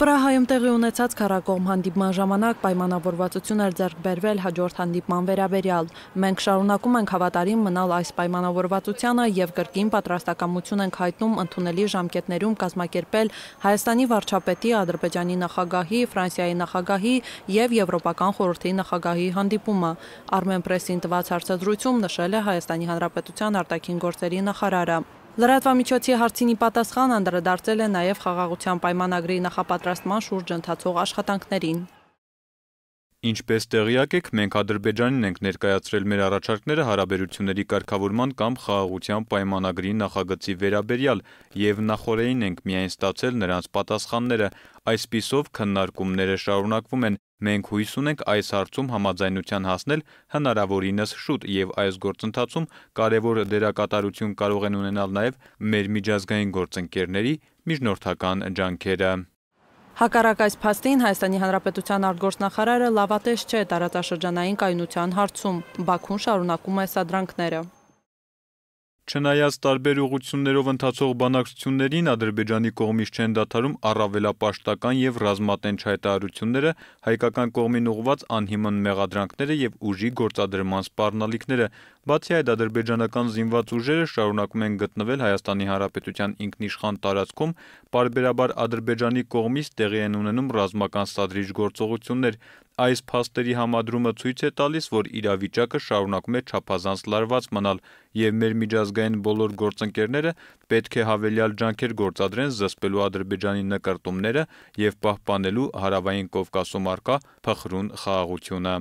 Պրահայում տեղի ունեցած քարակողմ հանդիպման ժամանակ պայմանավորվածություն էր ձեռք բերվել հաջորդ հանդիպման վերաբերյալ։ Մենք շարունակում ենք հավատարիմ մնալ այս պայմանավորվածությանը եւ կրկին պատրաստակամություն ենք հայտնում ընդունելի ժամկետներում կազմակերպել Հայաստանի վարչապետի, Ադրբեջանի նախագահի, Ֆրանսիայի նախագահի եւ Եվրոպական խորհրդի նախագահի հանդիպումը։ Armenpress-ին տված հարցազրույցում նշել է Հայաստանի Հանրապետության արտաքին գործերի նախարարը։ Լրատվամիջոցի հարցինի պատասխան անդրադարձել է նաև խաղաղության պայմանագրի նախապատրաստման շուրջ ընթացող աշխատանքներին։ Ինչպես տեղյակ եք, մենք Ադրբեջանին ենք ներկայացրել մեր առաջարկները հարաբերությունների կարգավորման կամ խաղաղության պայմանագրի նախագծի վերաբերյալ եւ նախորդին ենք միայն ստացել նրանց պատասխանները։ Այսպիսով քննարկումները շարունակվում են։ Մենք հույս ունենք այս հարցում համաձայնության հասնել հնարավորինս շուտ եւ այս գործընթացում կարեւոր դերակատարություն կարող են ունենալ նաեւ մեր միջազգային գործընկերների միջնորդական ջանքերը։ Հակառակ այս փաստին Հայաստանի Հանրապետության արտգործնախարարը լավատես չէ տարածաշրջանային կայունության հարցում։ Բաքուն շարունակում է սադրանքները։ Չնայած տարբեր ուղություններով ընթացող բանակցություններին Ադրբեջանի կողմից չեն դադարում առավելապաշտական եւ ռազմատենչ հայտարարությունները, հայկական կողմին ուղված անհիմն մեղադրանքները եւ ուժի գործադրման սպառնալիքները։ Բացի այդ, ադրբեջանական զինված ուժերը շարունակում են գտնվել Հայաստանի Հանրապետության ինքնիշխան տարածքում, պարբերաբար Ադրբեջանի կողմից տեղի են ունենում ռազմական սադրիչ գործողություններ։ Այս փաստերի համադրումը ցույց է տալիս, որ իրավիճակը շարունակում է չափազանց լարված մնալ, եւ մեր միջազգային բոլոր գործընկերները պետք է հավելյալ ջանքեր գործադրեն զսպելու Ադրբեջանի նկրտումները եւ պահպանելու հարավային Կովկասում առկա փխրուն խաղաղությունը։